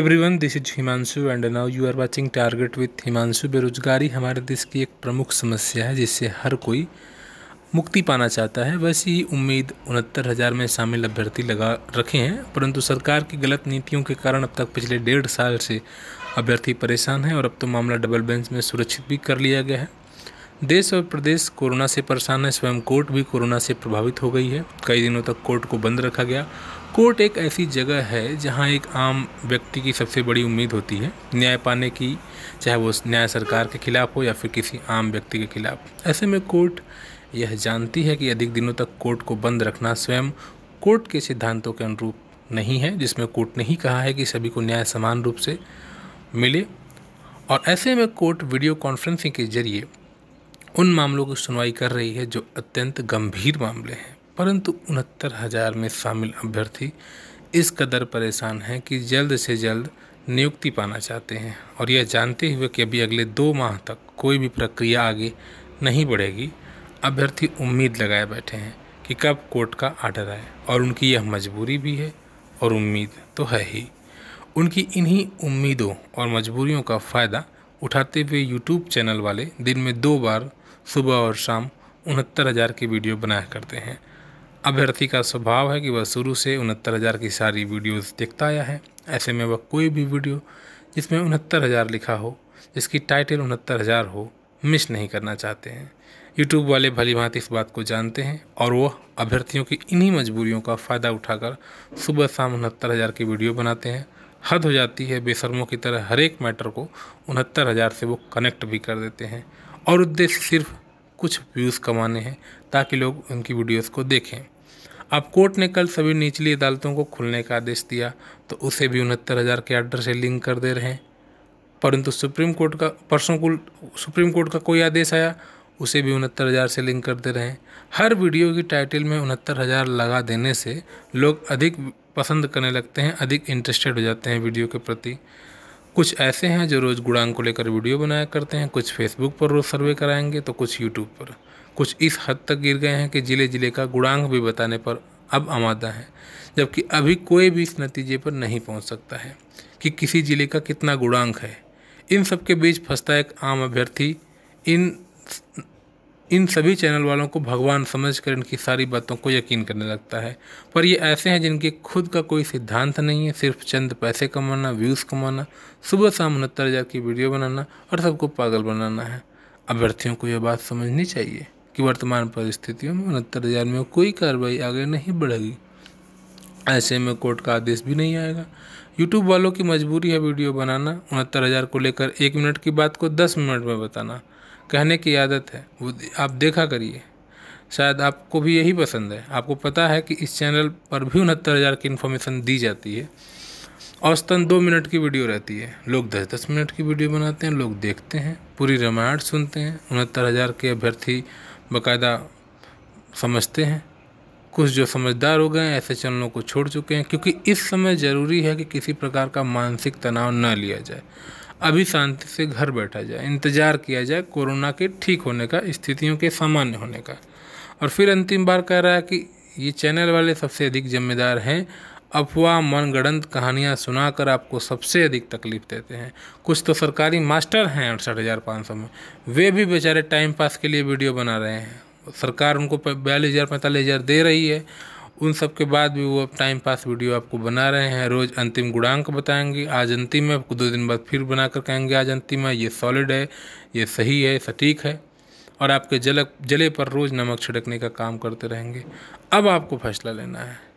everyone this is Himanshu and now you are watching target with Himanshu बेरोजगारी हमारे देश की एक प्रमुख समस्या है जिससे हर कोई मुक्ति पाना चाहता है वैसे ही उम्मीद उनहत्तर हज़ार में शामिल अभ्यर्थी लगा रखे हैं परंतु सरकार की गलत नीतियों के कारण अब तक पिछले डेढ़ साल से अभ्यर्थी परेशान हैं और अब तो मामला डबल बेंच में सुरक्षित भी कर लिया गया है देश और प्रदेश कोरोना से परेशान है स्वयं कोर्ट भी कोरोना से प्रभावित हो गई है कई दिनों तक कोर्ट को बंद रखा गया कोर्ट एक ऐसी जगह है जहां एक आम व्यक्ति की सबसे बड़ी उम्मीद होती है न्याय पाने की चाहे वो न्याय सरकार के खिलाफ हो या फिर किसी आम व्यक्ति के खिलाफ ऐसे में कोर्ट यह जानती है कि अधिक दिनों तक कोर्ट को बंद रखना स्वयं कोर्ट के सिद्धांतों के अनुरूप नहीं है जिसमें कोर्ट ने ही कहा है कि सभी को न्याय समान रूप से मिले और ऐसे में कोर्ट वीडियो कॉन्फ्रेंसिंग के जरिए उन मामलों की सुनवाई कर रही है जो अत्यंत गंभीर मामले हैं परंतु उनहत्तर हजार में शामिल अभ्यर्थी इस कदर परेशान हैं कि जल्द से जल्द नियुक्ति पाना चाहते हैं और यह जानते हुए कि अभी अगले दो माह तक कोई भी प्रक्रिया आगे नहीं बढ़ेगी अभ्यर्थी उम्मीद लगाए बैठे हैं कि कब कोर्ट का आर्डर आए और उनकी यह मजबूरी भी है और उम्मीद तो है ही उनकी इन्हीं उम्मीदों और मजबूरियों का फ़ायदा उठाते हुए यूट्यूब चैनल वाले दिन में दो बार सुबह और शाम उनहत्तर हज़ार की वीडियो बनाया करते हैं अभ्यर्थी का स्वभाव है कि वह शुरू से उनहत्तर हज़ार की सारी वीडियोस देखता आया है ऐसे में वह कोई भी वीडियो जिसमें उनहत्तर हज़ार लिखा हो जिसकी टाइटल उनहत्तर हज़ार हो मिस नहीं करना चाहते हैं यूट्यूब वाले भली भांति इस बात को जानते हैं और वह अभ्यर्थियों की इन्हीं मजबूरियों का फ़ायदा उठाकर सुबह शाम उनहत्तर हज़ार की वीडियो बनाते हैं हद हो जाती है बेसरमों की तरह हर एक मैटर को उनहत्तर हज़ार से वो कनेक्ट भी कर देते हैं और उद्देश्य सिर्फ कुछ व्यूज़ कमाने हैं ताकि लोग उनकी वीडियोस को देखें अब कोर्ट ने कल सभी निचली अदालतों को खुलने का आदेश दिया तो उसे भी उनहत्तर हज़ार के आर्डर से लिंक कर दे रहे हैं परंतु सुप्रीम कोर्ट का परसों को सुप्रीम कोर्ट का कोई आदेश आया उसे भी उनहत्तर हज़ार से लिंक कर दे रहे हैं हर वीडियो की टाइटल में उनहत्तर हज़ार लगा देने से लोग अधिक पसंद करने लगते हैं अधिक इंटरेस्टेड हो जाते हैं वीडियो के प्रति कुछ ऐसे हैं जो रोज़ गुड़ांग को लेकर वीडियो बनाया करते हैं कुछ फेसबुक पर रोज़ सर्वे कराएंगे तो कुछ यूट्यूब पर कुछ इस हद तक गिर गए हैं कि ज़िले ज़िले का गुड़ांग भी बताने पर अब आमादा है जबकि अभी कोई भी इस नतीजे पर नहीं पहुंच सकता है कि किसी ज़िले का कितना गुड़ांग है इन सब के बीच फंसता एक आम अभ्यर्थी इन इन सभी चैनल वालों को भगवान समझकर इनकी सारी बातों को यकीन करने लगता है पर ये ऐसे हैं जिनके खुद का कोई सिद्धांत नहीं है सिर्फ चंद पैसे कमाना व्यूज़ कमाना सुबह शाम उनहत्तर हज़ार की वीडियो बनाना और सबको पागल बनाना है अभ्यर्थियों को यह बात समझनी चाहिए कि वर्तमान परिस्थितियों में उनहत्तर हज़ार में कोई कार्रवाई आगे नहीं बढ़ेगी ऐसे में कोर्ट का आदेश भी नहीं आएगा यूट्यूब वालों की मजबूरी है वीडियो बनाना उनहत्तर हज़ार को लेकर एक मिनट की बात को दस मिनट में बताना कहने की आदत है वो आप देखा करिए शायद आपको भी यही पसंद है आपको पता है कि इस चैनल पर भी उनहत्तर हज़ार की इन्फॉर्मेशन दी जाती है औसतन दो मिनट की वीडियो रहती है लोग दस दस मिनट की वीडियो बनाते हैं लोग देखते हैं पूरी रामायण सुनते हैं उनहत्तर हज़ार के अभ्यर्थी बाकायदा समझते हैं कुछ जो समझदार हो गए हैं ऐसे चैनलों को छोड़ चुके हैं क्योंकि इस समय ज़रूरी है कि किसी प्रकार का मानसिक तनाव न लिया जाए अभी शांति से घर बैठा जाए इंतज़ार किया जाए कोरोना के ठीक होने का स्थितियों के सामान्य होने का और फिर अंतिम बार कह रहा है कि ये चैनल वाले सबसे अधिक जिम्मेदार हैं अफवाह मनगढ़ंत कहानियाँ सुनाकर आपको सबसे अधिक तकलीफ देते हैं कुछ तो सरकारी मास्टर हैं अड़सठ हज़ार पाँच सौ में वे भी बेचारे टाइम पास के लिए वीडियो बना रहे हैं सरकार उनको बयालीस हज़ार पैंतालीस हज़ार दे रही है उन सब के बाद भी वो अब टाइम पास वीडियो आपको बना रहे हैं रोज़ अंतिम गुणांक बताएंगे आज अंतिम है आपको दो दिन बाद फिर बना कर कहेंगे आज अंतिम है ये सॉलिड है ये सही है सटीक है और आपके जलक जले पर रोज़ नमक छिड़कने का काम करते रहेंगे अब आपको फैसला लेना है